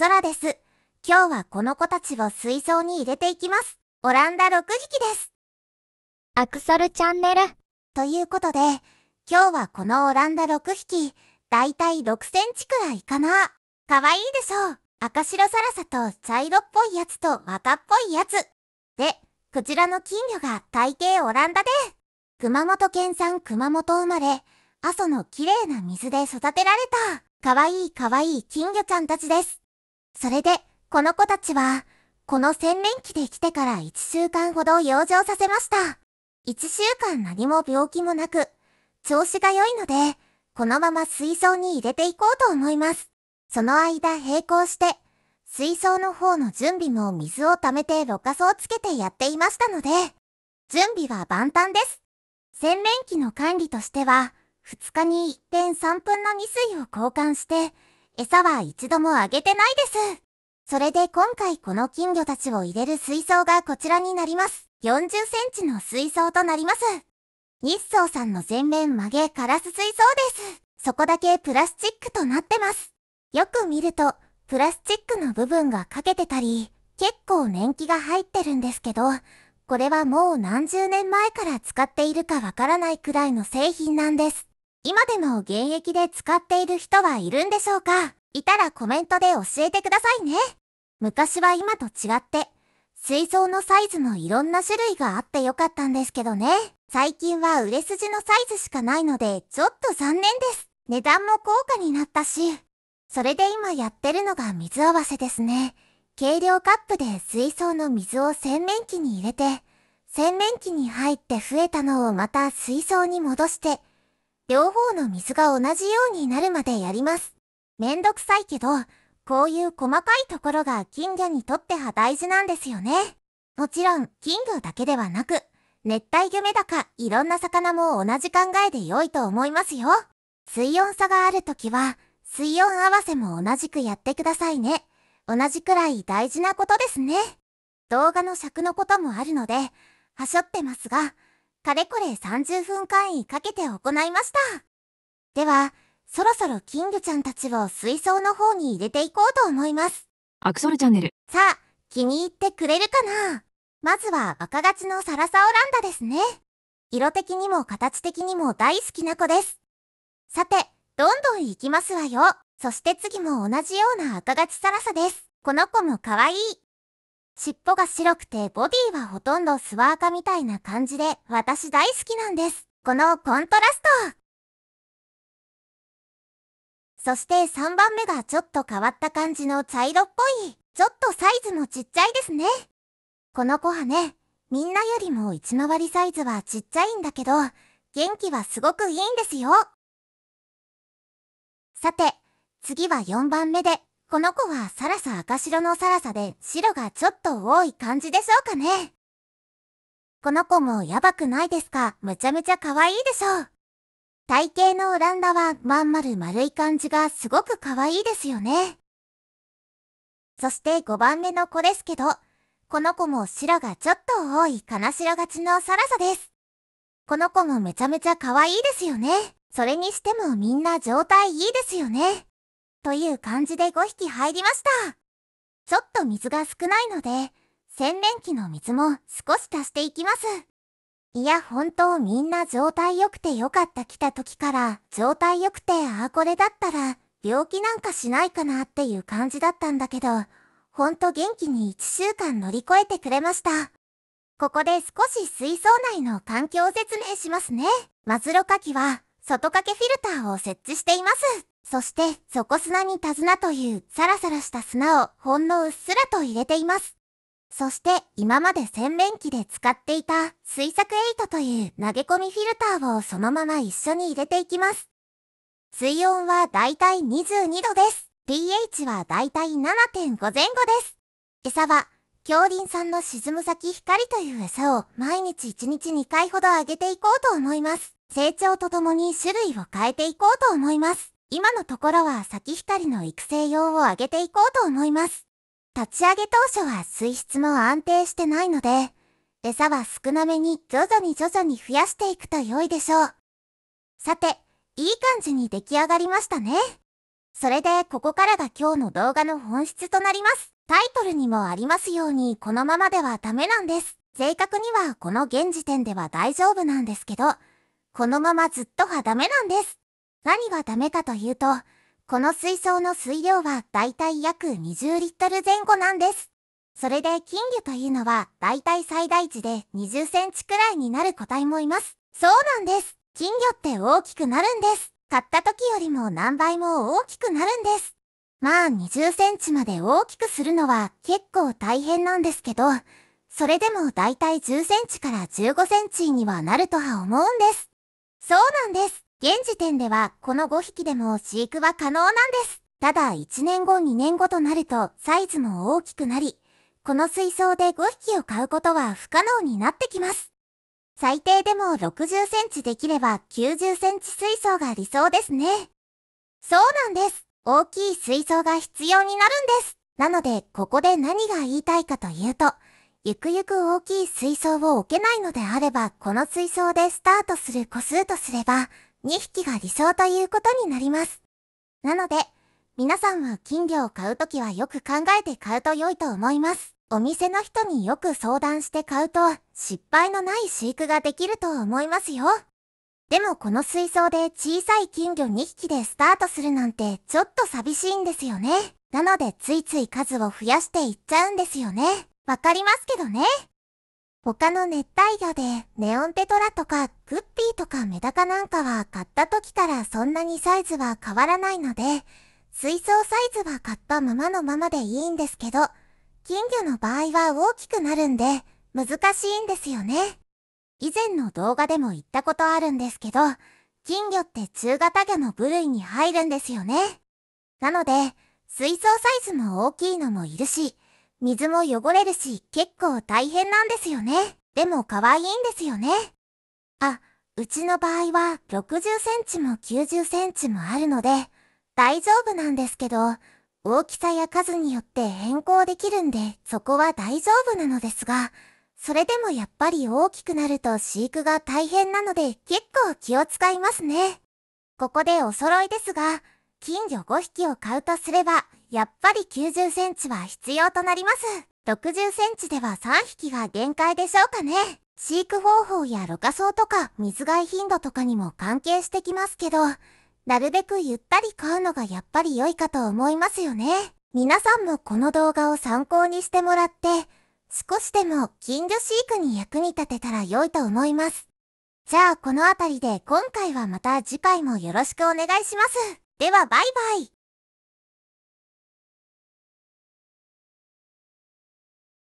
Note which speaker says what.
Speaker 1: 空です。今日はこの子たちを水槽に入れていきます。オランダ6匹です。アクソルチャンネル。ということで、今日はこのオランダ6匹、だいたい6センチくらいかな。かわいいでしょう。赤白サラサと茶色っぽいやつと赤っぽいやつ。で、クジラの金魚が大抵オランダで、熊本県産熊本生まれ、阿蘇の綺麗な水で育てられた、かわいいかわいい金魚ちゃんたちです。それで、この子たちは、この洗練器で来てから1週間ほど養生させました。1週間何も病気もなく、調子が良いので、このまま水槽に入れていこうと思います。その間並行して、水槽の方の準備も水を溜めてろ過をつけてやっていましたので、準備は万端です。洗練器の管理としては、2日に1.3分の2水を交換して、餌は一度もあげてないです。それで今回この金魚たちを入れる水槽がこちらになります。40センチの水槽となります。日層さんの全面曲げカラス水槽です。そこだけプラスチックとなってます。よく見ると、プラスチックの部分が欠けてたり、結構年季が入ってるんですけど、これはもう何十年前から使っているかわからないくらいの製品なんです。今でも現役で使っている人はいるんでしょうかいたらコメントで教えてくださいね。昔は今と違って、水槽のサイズもいろんな種類があってよかったんですけどね。最近は売れ筋のサイズしかないので、ちょっと残念です。値段も高価になったし。それで今やってるのが水合わせですね。軽量カップで水槽の水を洗面器に入れて、洗面器に入って増えたのをまた水槽に戻して、両方の水が同じようになるまでやります。めんどくさいけど、こういう細かいところが金魚にとっては大事なんですよね。もちろん、金魚だけではなく、熱帯魚メダカ、いろんな魚も同じ考えで良いと思いますよ。水温差があるときは、水温合わせも同じくやってくださいね。同じくらい大事なことですね。動画の尺のこともあるので、はしょってますが、かれこれ30分間以かけて行いました。では、そろそろ金魚ちゃんたちを水槽の方に入れていこうと思います。アクソルチャンネル。さあ、気に入ってくれるかなまずは若勝ちのサラサオランダですね。色的にも形的にも大好きな子です。さて、どんどん行きますわよ。そして次も同じような赤勝ちサラサです。この子も可愛い。尻尾が白くてボディはほとんどスワーカみたいな感じで私大好きなんです。このコントラストそして3番目がちょっと変わった感じの茶色っぽい。ちょっとサイズもちっちゃいですね。この子はね、みんなよりも一回りサイズはちっちゃいんだけど、元気はすごくいいんですよ。さて、次は4番目でこの子はサラサ赤白のサラサで白がちょっと多い感じでしょうかね。この子もやばくないですかむちゃめちゃ可愛いでしょう。体型のオランダはまん丸丸い感じがすごく可愛いですよね。そして5番目の子ですけど、この子も白がちょっと多い金白がちのサラサです。この子もめちゃめちゃ可愛いですよね。それにしてもみんな状態いいですよね。という感じで5匹入りました。ちょっと水が少ないので、洗面器の水も少し足していきます。いや、本当みんな状態良くて良かった来た時から、状態良くて、ああこれだったら、病気なんかしないかなっていう感じだったんだけど、ほんと元気に1週間乗り越えてくれました。ここで少し水槽内の環境を説明しますね。マズロカキは、外掛けフィルターを設置しています。そして底砂に手綱というサラサラした砂をほんのうっすらと入れています。そして今まで洗面器で使っていた水作エイトという投げ込みフィルターをそのまま一緒に入れていきます。水温はだいたい22度です。pH はだいたい7.5前後です。餌は、京林さんの沈む先光という餌を毎日1日2回ほどあげていこうと思います。成長とともに種類を変えていこうと思います。今のところは先光の育成用を上げていこうと思います。立ち上げ当初は水質も安定してないので、餌は少なめに徐々に徐々に増やしていくと良いでしょう。さて、いい感じに出来上がりましたね。それでここからが今日の動画の本質となります。タイトルにもありますようにこのままではダメなんです。正確にはこの現時点では大丈夫なんですけど、このままずっとはダメなんです。何がダメかというと、この水槽の水量はだいたい約20リットル前後なんです。それで金魚というのはだいたい最大値で20センチくらいになる個体もいます。そうなんです。金魚って大きくなるんです。買った時よりも何倍も大きくなるんです。まあ20センチまで大きくするのは結構大変なんですけど、それでもだいたい10センチから15センチにはなるとは思うんです。そうなんです。現時点ではこの5匹でも飼育は可能なんです。ただ1年後2年後となるとサイズも大きくなり、この水槽で5匹を買うことは不可能になってきます。最低でも60センチできれば90センチ水槽が理想ですね。そうなんです。大きい水槽が必要になるんです。なので、ここで何が言いたいかというと、ゆくゆく大きい水槽を置けないのであれば、この水槽でスタートする個数とすれば、2匹が理想ということになります。なので、皆さんは金魚を買うときはよく考えて買うと良いと思います。お店の人によく相談して買うと失敗のない飼育ができると思いますよ。でもこの水槽で小さい金魚2匹でスタートするなんてちょっと寂しいんですよね。なのでついつい数を増やしていっちゃうんですよね。わかりますけどね。他の熱帯魚でネオンテトラとかグッピーとかメダカなんかは買った時からそんなにサイズは変わらないので、水槽サイズは買ったままのままでいいんですけど、金魚の場合は大きくなるんで難しいんですよね。以前の動画でも言ったことあるんですけど、金魚って中型魚の部類に入るんですよね。なので、水槽サイズも大きいのもいるし、水も汚れるし結構大変なんですよね。でも可愛いんですよね。あ、うちの場合は60センチも90センチもあるので大丈夫なんですけど、大きさや数によって変更できるんでそこは大丈夫なのですが、それでもやっぱり大きくなると飼育が大変なので結構気を使いますね。ここでお揃いですが、金魚5匹を買うとすればやっぱり90センチは必要となります。60センチでは3匹が限界でしょうかね。飼育方法やろ過層とか水害頻度とかにも関係してきますけど、なるべくゆったり飼うのがやっぱり良いかと思いますよね。皆さんもこの動画を参考にしてもらって、少しでも近所飼育に役に立てたら良いと思います。じゃあこの辺りで今回はまた次回もよろしくお願いします。ではバイバイ。